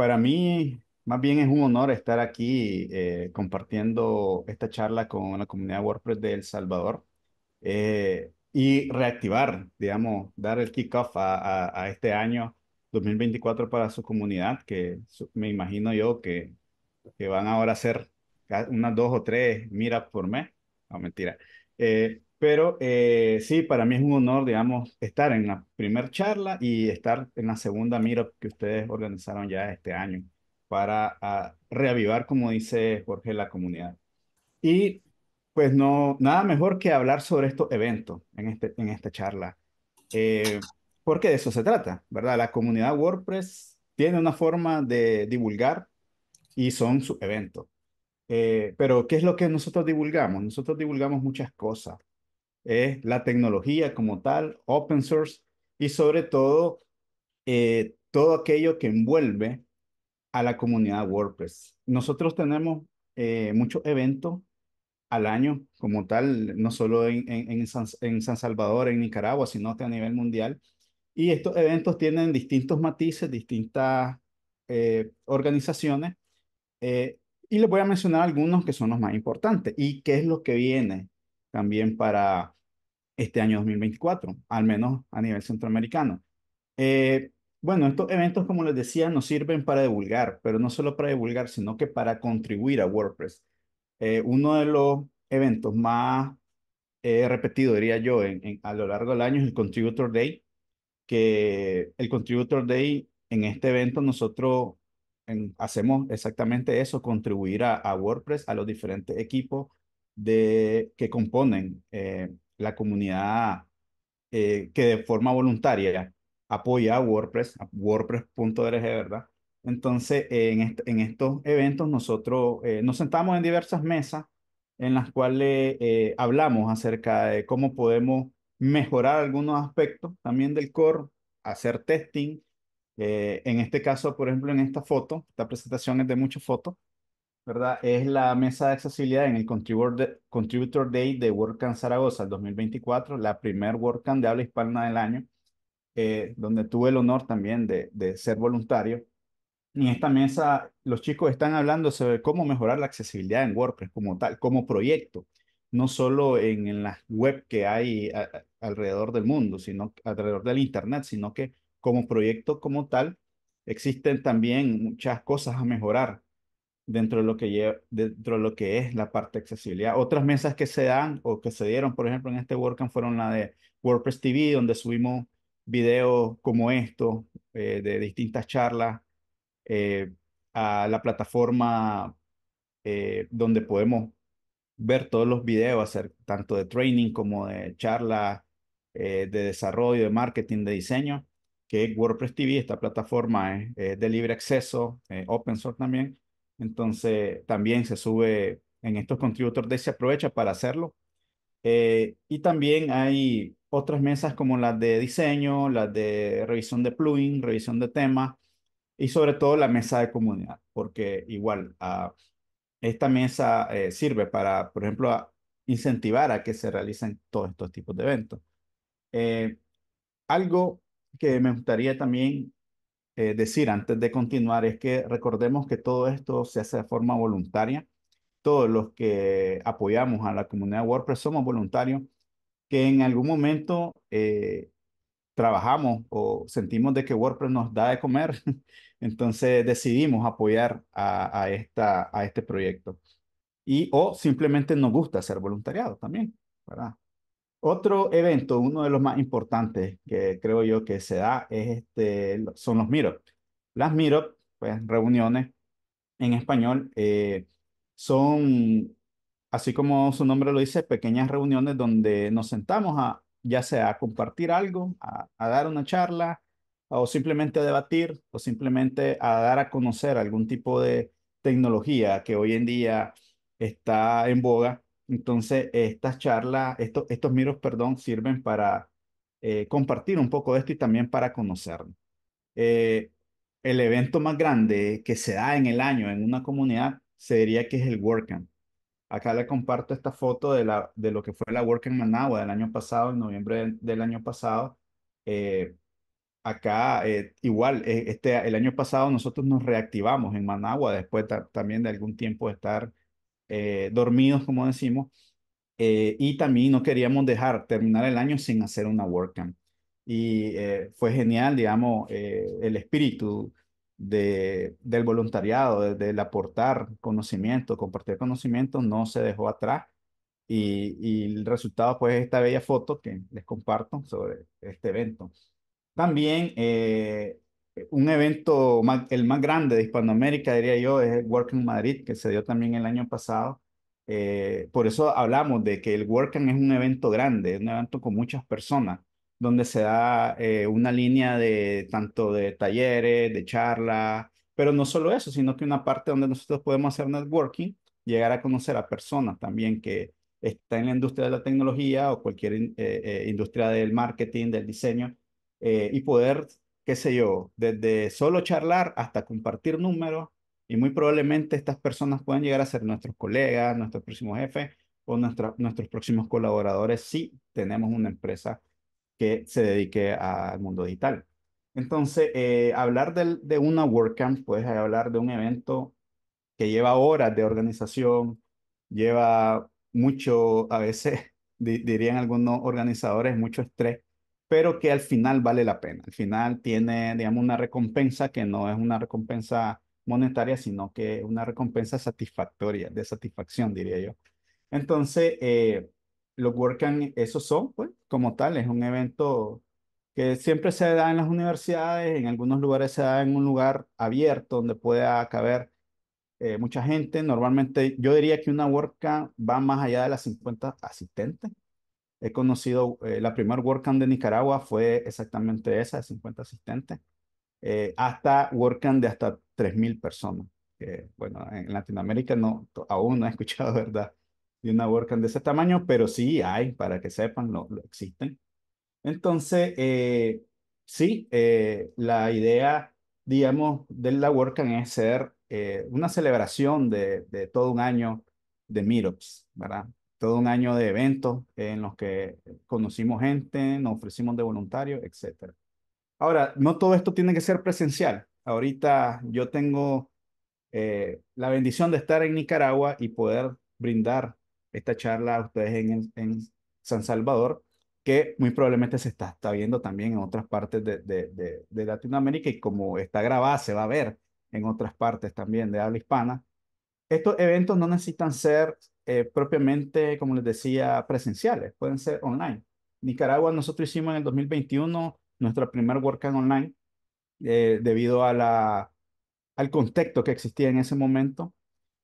Para mí, más bien es un honor estar aquí eh, compartiendo esta charla con la comunidad WordPress de El Salvador eh, y reactivar, digamos, dar el kickoff a, este año 2024 para su comunidad, que me imagino yo que, que van ahora a ser unas dos o tres miras por mes. No, mentira. Eh, pero eh, sí, para mí es un honor, digamos, estar en la primera charla y estar en la segunda mira que ustedes organizaron ya este año para ah, reavivar, como dice Jorge, la comunidad. Y pues no, nada mejor que hablar sobre estos eventos en, este, en esta charla, eh, porque de eso se trata, ¿verdad? La comunidad WordPress tiene una forma de divulgar y son sus eventos. Eh, pero, ¿qué es lo que nosotros divulgamos? Nosotros divulgamos muchas cosas es eh, la tecnología como tal, open source y sobre todo eh, todo aquello que envuelve a la comunidad WordPress. Nosotros tenemos eh, muchos eventos al año como tal, no solo en, en, San, Salvador, en Nicaragua, sino a nivel mundial. Y estos eventos tienen distintos matices, distintas organizaciones. y les voy a mencionar algunos que son los más importantes. ¿Y qué es lo que viene también para este año 2024, al menos a nivel centroamericano. Eh, bueno, estos eventos, como les decía, nos sirven para divulgar, pero no solo para divulgar, sino que para contribuir a WordPress. Eh, uno de los eventos más eh, repetido, diría yo, en, a lo largo del año es el Contributor Day, que el Contributor Day, en este evento nosotros en, hacemos exactamente eso, contribuir a WordPress, a los diferentes equipos de, que componen eh, la comunidad eh, que de forma voluntaria apoya a WordPress, WordPress.org, ¿verdad? Entonces, en, en, estos eventos nosotros eh, nos sentamos en diversas mesas en las cuales hablamos acerca de cómo podemos mejorar algunos aspectos también del core, hacer testing. en este caso, por ejemplo, en esta foto, esta presentación es de muchas fotos, es la mesa de accesibilidad en el Contributor Day de WordCamp Zaragoza el 2024, la primer WordCamp de habla hispana del año, eh, donde tuve el honor también de, ser voluntario. en esta mesa los chicos están hablando sobre cómo mejorar la accesibilidad en WordPress como tal, como proyecto, no solo en, las web que hay alrededor del mundo, sino alrededor del Internet, sino que como proyecto como tal existen también muchas cosas a mejorar dentro de lo que, lleva, dentro de lo que es la parte de accesibilidad. Otras mesas que se dan o que se dieron, por ejemplo, en este WordCamp fueron la de WordPress TV, donde subimos videos como esto eh, de distintas charlas eh, a la plataforma eh, donde podemos ver todos los videos, hacer tanto de training como de charlas de desarrollo, de marketing, de diseño, que es WordPress TV, esta plataforma es de libre acceso, open source también, entonces, también se sube en estos contributores de se aprovecha para hacerlo. Eh, y también hay otras mesas como las de diseño, las de revisión de plugin, revisión de tema y sobre todo la mesa de comunidad, porque igual ah, esta mesa eh, sirve para, por ejemplo, incentivar a que se realicen todos estos tipos de eventos. Eh, algo que me gustaría también eh, decir antes de continuar es que recordemos que todo esto se hace de forma voluntaria. Todos los que apoyamos a la comunidad WordPress somos voluntarios que en algún momento eh, trabajamos o sentimos de que WordPress nos da de comer, entonces decidimos apoyar a, este proyecto. Y o simplemente nos gusta ser voluntariado también, ¿verdad? Otro evento, uno de los más importantes que creo yo que se da, es este, son los meetups. Las meetups, pues reuniones en español, eh, son, así como su nombre lo dice, pequeñas reuniones donde nos sentamos a, ya sea a compartir algo, a dar una charla, o simplemente a debatir, o simplemente a dar a conocer algún tipo de tecnología que hoy en día está en boga entonces, estas charlas, estos, miros, perdón, sirven para eh, compartir un poco de esto y también para conocerlo. Eh, el evento más grande que se da en el año en una comunidad sería que es el WordCamp. Acá le comparto esta foto de, la, de lo que fue la en Managua del año pasado, en noviembre del, año pasado. Eh, acá, igual, este, el año pasado nosotros nos reactivamos en Managua después también de algún tiempo de estar eh, dormidos, como decimos, eh, y también no queríamos dejar terminar el año sin hacer una camp Y eh, fue genial, digamos, el espíritu de, del voluntariado, de, del aportar conocimiento, compartir conocimiento, no se dejó atrás. Y, y, el resultado, pues, esta bella foto que les comparto sobre este evento. También eh, un evento, el más grande de Hispanoamérica, diría yo, es el in Madrid, que se dio también el año pasado. Eh, por eso hablamos de que el in es un evento grande, un evento con muchas personas, donde se da eh, una línea de tanto de talleres, de charlas, pero no solo eso, sino que una parte donde nosotros podemos hacer networking, llegar a conocer a personas también que están en la industria de la tecnología o cualquier eh, industria del marketing, del diseño, y poder qué sé yo, desde solo charlar hasta compartir números y muy probablemente estas personas puedan llegar a ser nuestros colegas, nuestros próximos jefes o nuestros próximos colaboradores si tenemos una empresa que se dedique al mundo digital. Entonces, eh, hablar del, de una WordCamp, puedes hablar de un evento que lleva horas de organización, lleva mucho, a veces dirían algunos organizadores, mucho estrés pero que al final vale la pena. Al final tiene, digamos, una recompensa que no es una recompensa monetaria, sino que una recompensa satisfactoria, de satisfacción, diría yo. Entonces, eh, los WordCamp, esos son, pues, como tal, es un evento que siempre se da en las universidades, en algunos lugares se da en un lugar abierto donde pueda caber eh, mucha gente. Normalmente, yo diría que una WordCamp va más allá de las 50 asistentes He conocido, eh, la primera WordCamp de Nicaragua fue exactamente esa, de 50 asistentes, eh, hasta WordCamp de hasta 3.000 personas. bueno, en Latinoamérica no, aún no he escuchado, ¿verdad? De una WordCamp de ese tamaño, pero sí hay, para que sepan, lo, lo existen. Entonces, eh, sí, la idea, digamos, de la WordCamp es ser una celebración de, de todo un año de meetups, ¿verdad? todo un año de eventos en los que conocimos gente, nos ofrecimos de voluntarios, etc. Ahora, no todo esto tiene que ser presencial. Ahorita yo tengo eh, la bendición de estar en Nicaragua y poder brindar esta charla a ustedes en, San Salvador, que muy probablemente se está, está viendo también en otras partes de, de Latinoamérica y como está grabada se va a ver en otras partes también de habla hispana. Estos eventos no necesitan ser eh, propiamente, como les decía, presenciales, pueden ser online. Nicaragua, nosotros hicimos en el 2021 nuestra primer WordCamp online eh, debido a la, al contexto que existía en ese momento.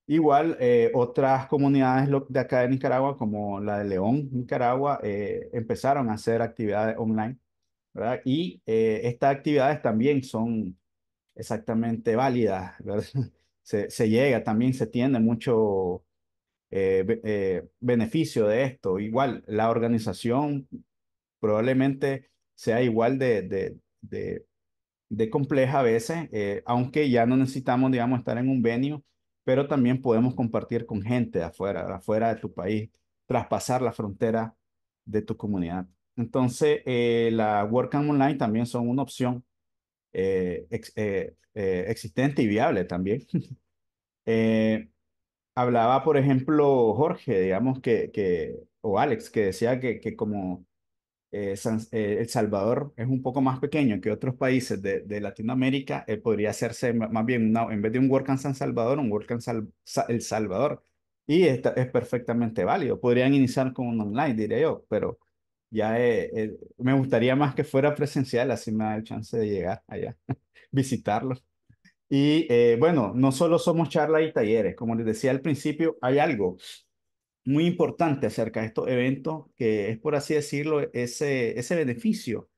Igual, eh, otras comunidades de acá de Nicaragua, como la de León, Nicaragua, empezaron a hacer actividades online. ¿verdad? Y estas actividades también son exactamente válidas. Se, se, llega, también se tiende mucho eh, eh, beneficio de esto. Igual, la organización probablemente sea igual de, de, de, compleja a veces, eh, aunque ya no necesitamos, digamos, estar en un venio, pero también podemos compartir con gente de afuera, de afuera de tu país, traspasar la frontera de tu comunidad. Entonces, la Work Online también son una opción existente y viable también. hablaba, por ejemplo, Jorge, digamos que, que o Alex, que decía que, que como eh, eh, El Salvador es un poco más pequeño que otros países de, de Latinoamérica, podría hacerse más bien en vez de un Work en San Salvador, un Work El Salvador. Y esta, es perfectamente válido. Podrían iniciar con un online, diría yo, pero ya eh, me gustaría más que fuera presencial, así me da el chance de llegar allá, visitarlos. Y eh, bueno, no solo somos charlas y talleres, como les decía al principio, hay algo muy importante acerca de estos eventos, que es por así decirlo, ese, ese beneficio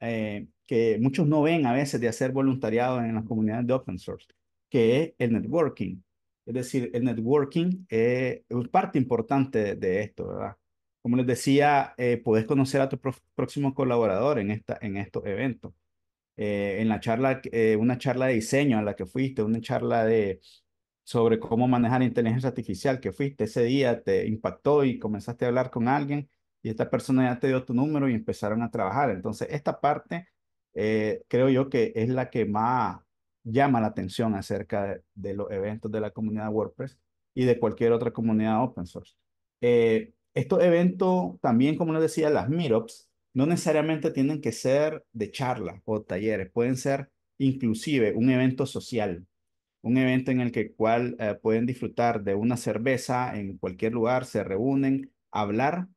eh, que muchos no ven a veces de hacer voluntariado en las comunidades de open source, que es el networking. Es decir, el networking eh, es parte importante de, esto, ¿verdad? Como les decía, puedes conocer a tu próximo colaborador en, esta, en estos eventos. Eh, en la charla, eh, una charla de diseño a la que fuiste, una charla de, sobre cómo manejar inteligencia artificial que fuiste ese día, te impactó y comenzaste a hablar con alguien y esta persona ya te dio tu número y empezaron a trabajar. Entonces, esta parte eh, creo yo que es la que más llama la atención acerca de, los eventos de la comunidad WordPress y de cualquier otra comunidad open source. estos eventos, también como les decía, las meetups, no necesariamente tienen que ser de charla o talleres, pueden ser inclusive un evento social, un evento en el que cual eh, pueden disfrutar de una cerveza en cualquier lugar, se reúnen, hablar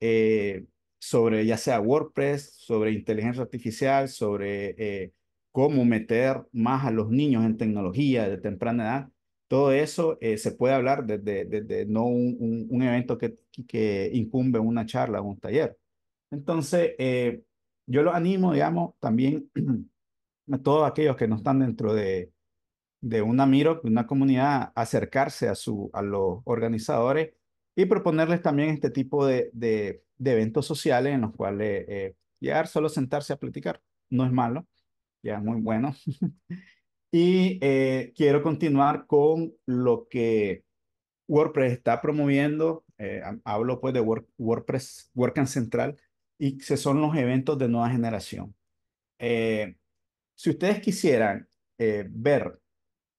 eh, sobre ya sea WordPress, sobre inteligencia artificial, sobre eh, cómo meter más a los niños en tecnología de temprana edad. Todo eso se puede hablar desde, no un, evento que incumbe una charla o un taller. Entonces, eh, yo los animo, digamos, también a todos aquellos que no están dentro de, de una MIRO, una comunidad, acercarse a, su, a los organizadores y proponerles también este tipo de, de, eventos sociales en los cuales eh, llegar solo sentarse a platicar. No es malo, ya es muy bueno. y eh, quiero continuar con lo que WordPress está promoviendo. Eh, hablo pues de WordPress, WordCamp Central y que son los eventos de nueva generación. Eh, si ustedes quisieran eh, ver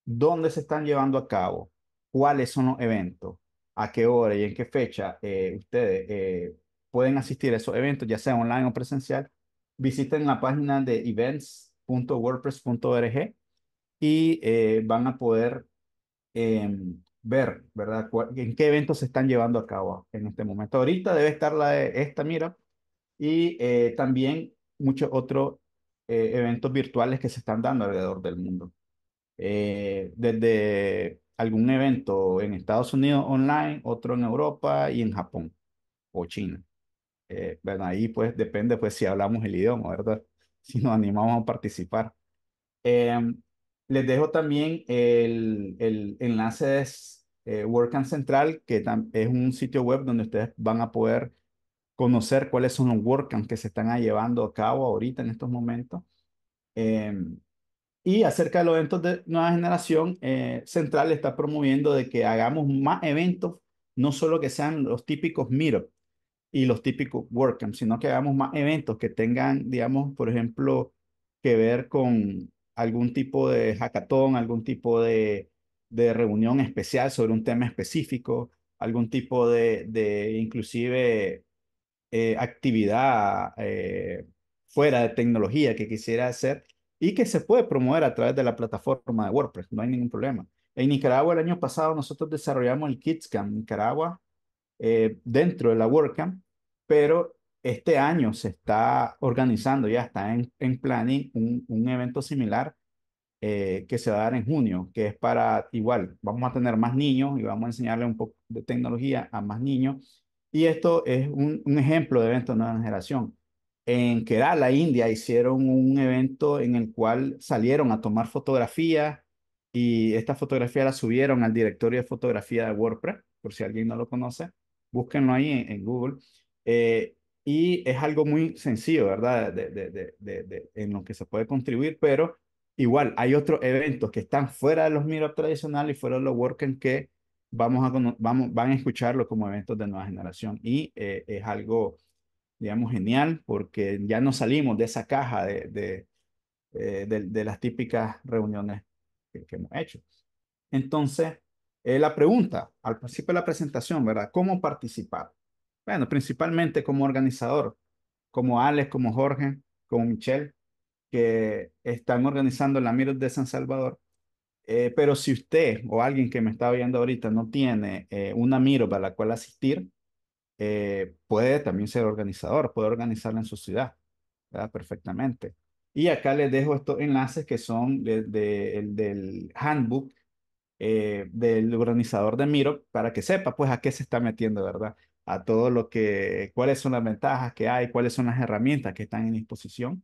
dónde se están llevando a cabo, cuáles son los eventos, a qué hora y en qué fecha eh, ustedes pueden asistir a esos eventos, ya sea online o presencial, visiten la página de events.wordpress.org y van a poder em, ver, ¿verdad? En qué eventos se están llevando a cabo en este momento. Ahorita debe estar la, esta, mira, y eh, también muchos otros eh, eventos virtuales que se están dando alrededor del mundo. Eh, desde algún evento en Estados Unidos online, otro en Europa y en Japón o China. Eh, bueno, ahí pues depende pues si hablamos el idioma, ¿verdad? Si nos animamos a participar. Em, les dejo también el, el enlace de Work WordCamp Central, que es un sitio web donde ustedes van a poder conocer cuáles son los camps que se están llevando a cabo ahorita en estos momentos. Em, y acerca de los eventos de nueva generación, eh, Central está promoviendo de que hagamos más eventos, no solo que sean los típicos miro y los típicos camps, sino que hagamos más eventos que tengan, digamos, por ejemplo, que ver con algún tipo de hackathon, algún tipo de, reunión especial sobre un tema específico, algún tipo de, de inclusive eh, actividad eh, fuera de tecnología que quisiera hacer y que se puede promover a través de la plataforma de WordPress, no hay ningún problema. En Nicaragua el año pasado nosotros desarrollamos el Camp Nicaragua eh, dentro de la WordCamp, pero este año se está organizando, ya está en, en planning un, evento similar que se va a dar en junio, que es para igual, vamos a tener más niños y vamos a enseñarle un poco de tecnología a más niños y esto es un, ejemplo de evento de nueva generación. En Kerala, India, hicieron un evento en el cual salieron a tomar fotografías y esta fotografía la subieron al directorio de fotografía de WordPress, por si alguien no lo conoce, búsquenlo ahí en, Google. Eh, y es algo muy sencillo, ¿verdad? De, en lo que se puede contribuir, pero igual hay otros eventos que están fuera de los mirrors tradicionales y fuera de los workings que vamos a, vamos, van a escucharlo como eventos de nueva generación y eh, es algo, digamos, genial porque ya no salimos de esa caja de, de, eh, las típicas reuniones que, hemos hecho. Entonces, eh, la pregunta al principio de la presentación, ¿verdad? ¿Cómo participar? Bueno, principalmente como organizador, como Alex, como Jorge, como Michelle, que están organizando la Miros de San Salvador eh, pero si usted o alguien que me está viendo ahorita no tiene eh, una miro para la cual asistir, eh, puede también ser organizador, puede organizarla en su ciudad, ¿verdad? perfectamente. Y acá les dejo estos enlaces que son del handbook del organizador de Miro para que sepa pues a qué se está metiendo, ¿verdad? A todo lo que, cuáles son las ventajas que hay, cuáles son las herramientas que están en disposición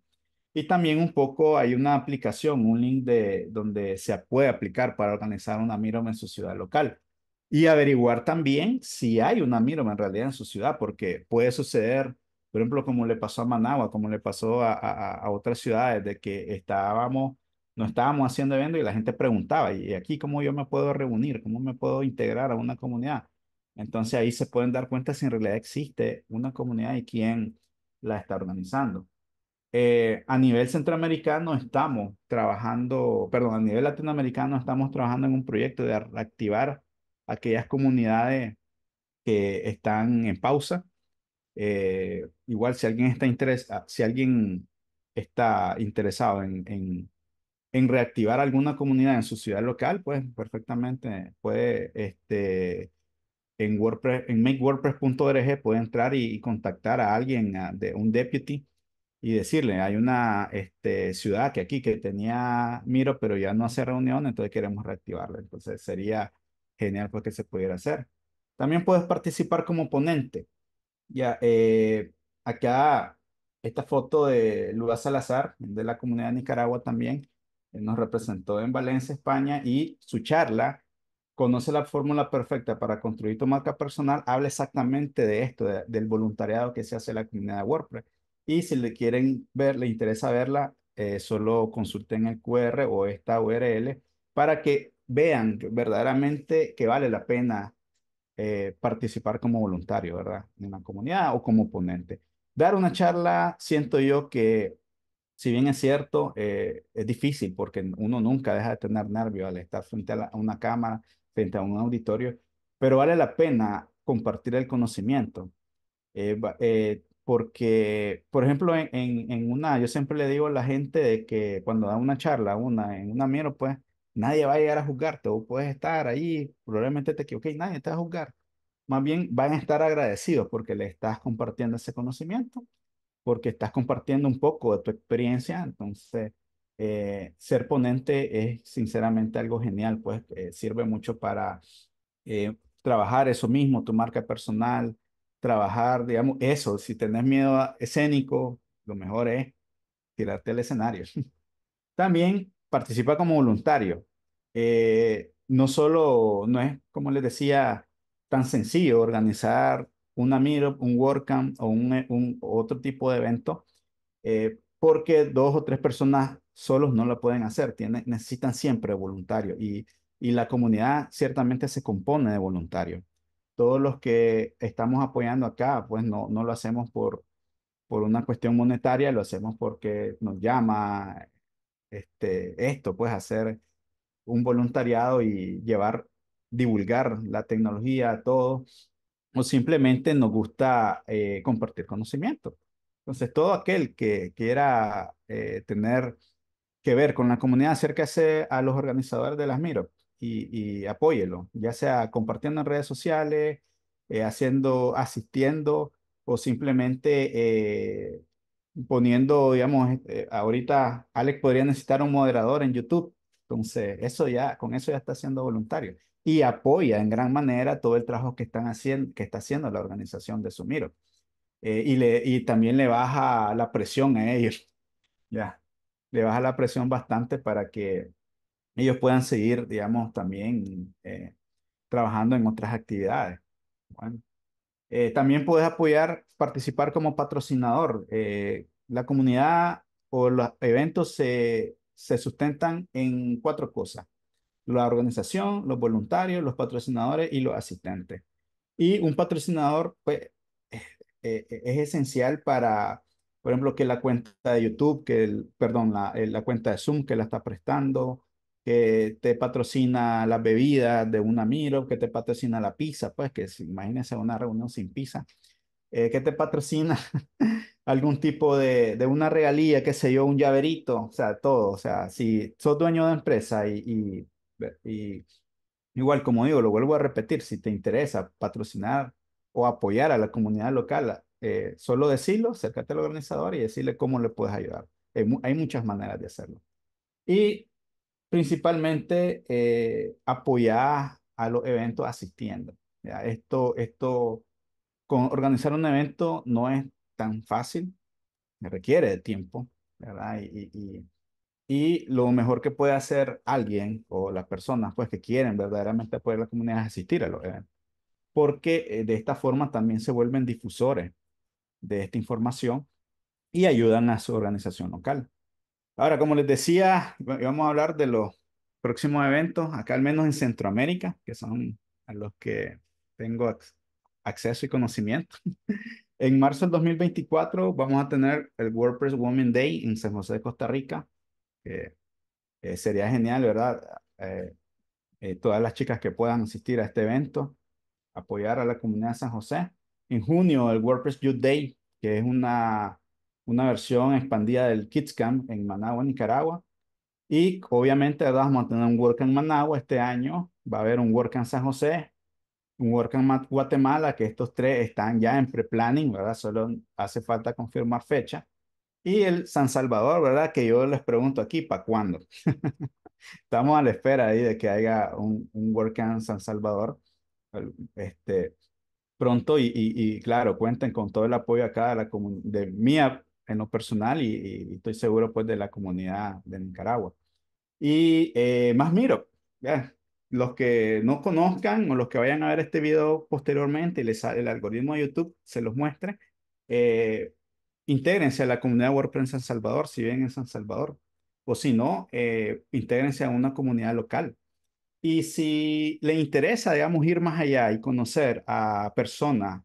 y también un poco hay una aplicación, un link de, donde se puede aplicar para organizar una Mirom en su ciudad local. Y averiguar también si hay una Mirom en realidad en su ciudad, porque puede suceder, por ejemplo, como le pasó a Managua, como le pasó a, a, a otras ciudades, de que estábamos, no estábamos haciendo eventos y la gente preguntaba, ¿y aquí cómo yo me puedo reunir? ¿Cómo me puedo integrar a una comunidad? Entonces ahí se pueden dar cuenta si en realidad existe una comunidad y quién la está organizando. Eh, a nivel centroamericano estamos trabajando, perdón, a nivel latinoamericano estamos trabajando en un proyecto de reactivar aquellas comunidades que están en pausa. Eh, igual si alguien está, ah, si alguien está interesado en, en, reactivar alguna comunidad en su ciudad local, pues perfectamente puede este, en WordPress, en makewordpress.org puede entrar y, contactar a alguien, a, ah, de un deputy y decirle, hay una este, ciudad que aquí que tenía Miro, pero ya no hace reunión, entonces queremos reactivarla. Entonces sería genial porque pues, se pudiera hacer. También puedes participar como ponente. Ya, eh, acá esta foto de Lula Salazar, de la comunidad de Nicaragua también, nos representó en Valencia, España, y su charla, Conoce la fórmula perfecta para construir tu marca personal, habla exactamente de esto, del voluntariado que se hace en la comunidad de WordPress y si le quieren ver, le interesa verla, eh, solo consulten el QR o esta URL para que vean verdaderamente que vale la pena eh, participar como voluntario, ¿verdad? En la comunidad o como ponente. Dar una charla, siento yo que, si bien es cierto, eh, es difícil porque uno nunca deja de tener nervios al estar frente a, una cámara, frente a un auditorio, pero vale la pena compartir el conocimiento. Eh, porque, por ejemplo, en, una, yo siempre le digo a la gente de que cuando da una charla, una, en una miro, pues nadie va a llegar a juzgarte, o puedes estar ahí, probablemente te equivoques y nadie te va a juzgar. Más bien van a estar agradecidos porque le estás compartiendo ese conocimiento, porque estás compartiendo un poco de tu experiencia, entonces... Eh, ser ponente es sinceramente algo genial, pues sirve mucho para eh, trabajar eso mismo, tu marca personal, trabajar, digamos, eso. Si tenés miedo escénico, lo mejor es tirarte al escenario. También participa como voluntario. Eh, no solo, no es, como les decía, tan sencillo organizar una meetup, un camp o eh, un, otro tipo de evento, eh, porque dos o tres personas solos no lo pueden hacer, necesitan siempre voluntarios y, y la comunidad ciertamente se compone de voluntarios todos los que estamos apoyando acá, pues no, no lo hacemos por, por una cuestión monetaria, lo hacemos porque nos llama este, esto, pues hacer un voluntariado y llevar, divulgar la tecnología a todos, o simplemente nos gusta eh, compartir conocimiento. Entonces, todo aquel que quiera eh, tener que ver con la comunidad, acérquese a los organizadores de las MIRO y, apóyelo, ya sea compartiendo en redes sociales, eh, haciendo, asistiendo o simplemente eh, poniendo, digamos, eh, ahorita Alex podría necesitar un moderador en YouTube. Entonces, eso ya, con eso ya está siendo voluntario y apoya en gran manera todo el trabajo que, están haciendo, que está haciendo la organización de Sumiro. y, le, y también le baja la presión a ellos, ya, le baja la presión bastante para que ellos puedan seguir, digamos, también eh, trabajando en otras actividades. Eh, también puedes apoyar, participar como patrocinador. Eh, la comunidad o los eventos se, se sustentan en cuatro cosas. La organización, los voluntarios, los patrocinadores y los asistentes. Y un patrocinador pues, es esencial para, por ejemplo, que la cuenta de YouTube, que el, perdón, la, la cuenta de Zoom que la está prestando, que te patrocina las bebidas de un Miro, que te patrocina la pizza, pues que imagínense una reunión sin pizza, eh, que te patrocina algún tipo de, una regalía, que se yo, un llaverito, o sea, todo, o sea, si sos dueño de empresa y, y, igual como digo, lo vuelvo a repetir, si te interesa patrocinar o apoyar a la comunidad local, eh, solo decirlo, acércate al organizador y decirle cómo le puedes ayudar. hay muchas maneras de hacerlo. Y Principalmente eh, apoyar a los eventos asistiendo. ¿ya? Esto, esto, con organizar un evento no es tan fácil, requiere de tiempo, ¿verdad? Y, y, y, lo mejor que puede hacer alguien o las personas pues, que quieren verdaderamente apoyar a la comunidad es asistir a los eventos, porque eh, de esta forma también se vuelven difusores de esta información y ayudan a su organización local. Ahora, como les decía, vamos a hablar de los próximos eventos, acá al menos en Centroamérica, que son a los que tengo acceso y conocimiento. en marzo del 2024 vamos a tener el WordPress Women Day en San José de Costa Rica, que eh, sería genial, ¿verdad? Eh, eh, todas las chicas que puedan asistir a este evento, apoyar a la comunidad de San José. En junio, el WordPress Youth Day, que es una una versión expandida del Kids Camp en Managua, Nicaragua. Y obviamente vamos a tener un work en Managua este año, va a haber un Work en San José, un Work en Guatemala, que estos tres están ya en pre-planning, ¿verdad? Solo hace falta confirmar fecha. Y el San Salvador, ¿verdad? Que yo les pregunto aquí, ¿para cuándo? Estamos a la espera ahí de que haya un, un en San Salvador. Este, pronto y, claro, cuenten con todo el apoyo acá de, la de mía en lo personal y, estoy seguro pues de la comunidad de Nicaragua. Y eh, más miro, los que no conozcan o los que vayan a ver este video posteriormente y les sale el algoritmo de YouTube, se los muestre, eh, intégrense a la comunidad WordPress en San Salvador, si viven en San Salvador, o si no, eh, intégrense a una comunidad local. Y si le interesa, digamos, ir más allá y conocer a personas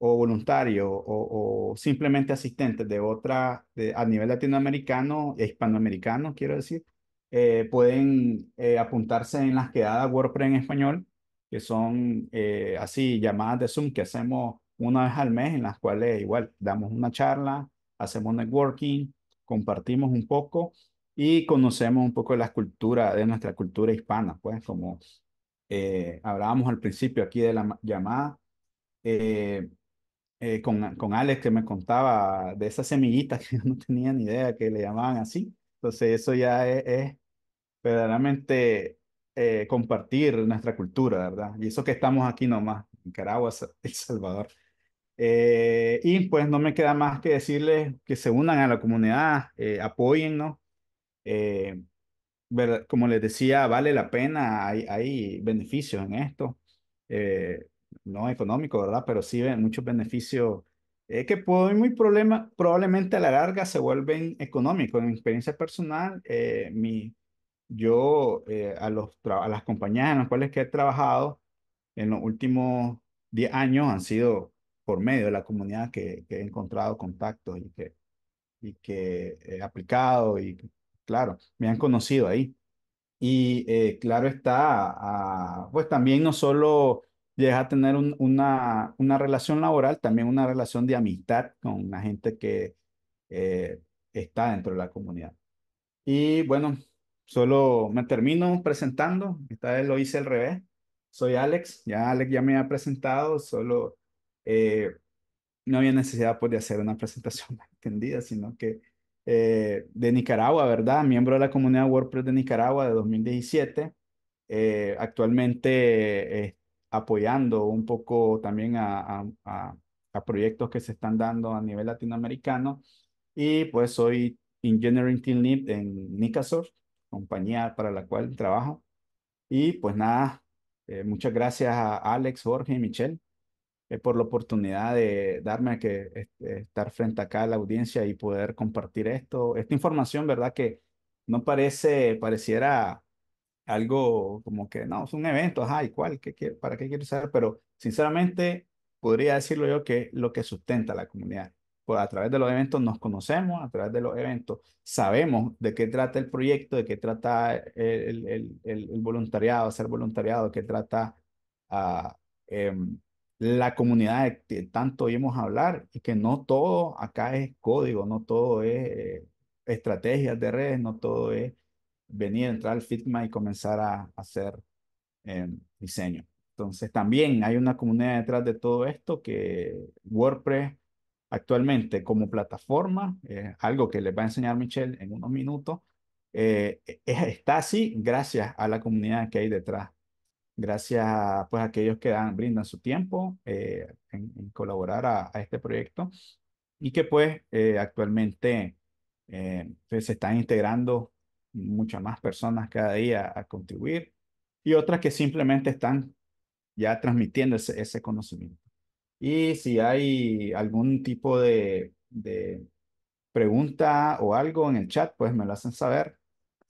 o voluntarios o, simplemente asistentes de otra a nivel latinoamericano e hispanoamericano, quiero decir, eh, pueden eh, apuntarse en las quedadas WordPress en español, que son eh, así llamadas de Zoom que hacemos una vez al mes, en las cuales igual damos una charla, hacemos networking, compartimos un poco y conocemos un poco de la cultura, de nuestra cultura hispana, pues como hablábamos al principio aquí de la llamada. Eh, con, con Alex que me contaba de esas semillitas que no tenía ni idea que le llamaban así. Entonces eso ya e, es, verdaderamente eh, compartir nuestra cultura, ¿verdad? Y eso que estamos aquí nomás, Nicaragua, El Salvador. Eh, y pues no me queda más que decirles que se unan a la comunidad, apoyen no como les decía, vale la pena, hay, hay beneficios en esto. Eh, no económico, ¿verdad? Pero sí muchos beneficios eh, que puede, muy problema, probablemente a la larga se vuelven económicos. En mi experiencia personal, eh, mi, yo eh, a, los, a las compañías en las cuales que he trabajado en los últimos 10 años han sido por medio de la comunidad que, he encontrado contactos y que, y que he aplicado y claro, me han conocido ahí. Y eh, claro está, pues también no solo Llega a tener una, una, relación laboral, también una relación de amistad con la gente que eh, está dentro de la comunidad. Y bueno, solo me termino presentando, esta vez lo hice al revés. Soy Alex, ya Alex ya me ha presentado, solo eh, no había necesidad pues, de hacer una presentación entendida sino que eh, de Nicaragua, ¿verdad? Miembro de la comunidad WordPress de Nicaragua de 2017. Eh, actualmente apoyando un poco también a, proyectos que se están dando a nivel latinoamericano. Y pues soy Engineering Team Lead en Nicasoft, compañía para la cual trabajo. Y pues nada, eh, muchas gracias a Alex, Jorge y Michelle eh, por la oportunidad de darme que eh, estar frente acá a la audiencia y poder compartir esto, esta información, ¿verdad? Que no parece, pareciera algo como que, no, es un evento, ajá, ¿y cuál? ¿Qué ¿Para qué quiere usar? Pero sinceramente podría decirlo yo que lo que sustenta la comunidad. Pues a través de los eventos nos conocemos, a través de los eventos sabemos de qué trata el proyecto, de qué trata el, el, el, voluntariado, ser voluntariado, qué trata ah, em, la comunidad que tanto oímos hablar y que no todo acá es código, no todo es eh, estrategias de redes, no todo es venir, entrar al FITMA y comenzar a, hacer eh, diseño. Entonces también hay una comunidad detrás de todo esto que WordPress actualmente como plataforma, algo que les va a enseñar Michelle en unos minutos, eh, está así gracias a la comunidad que hay detrás, gracias a, pues, a aquellos que dan, brindan su tiempo eh, en, colaborar a, este proyecto y que pues actualmente pues, se están integrando muchas más personas cada día a contribuir y otras que simplemente están ya transmitiendo ese, conocimiento. Y si hay algún tipo de, de pregunta o algo en el chat, pues me lo hacen saber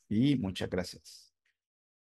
y muchas gracias.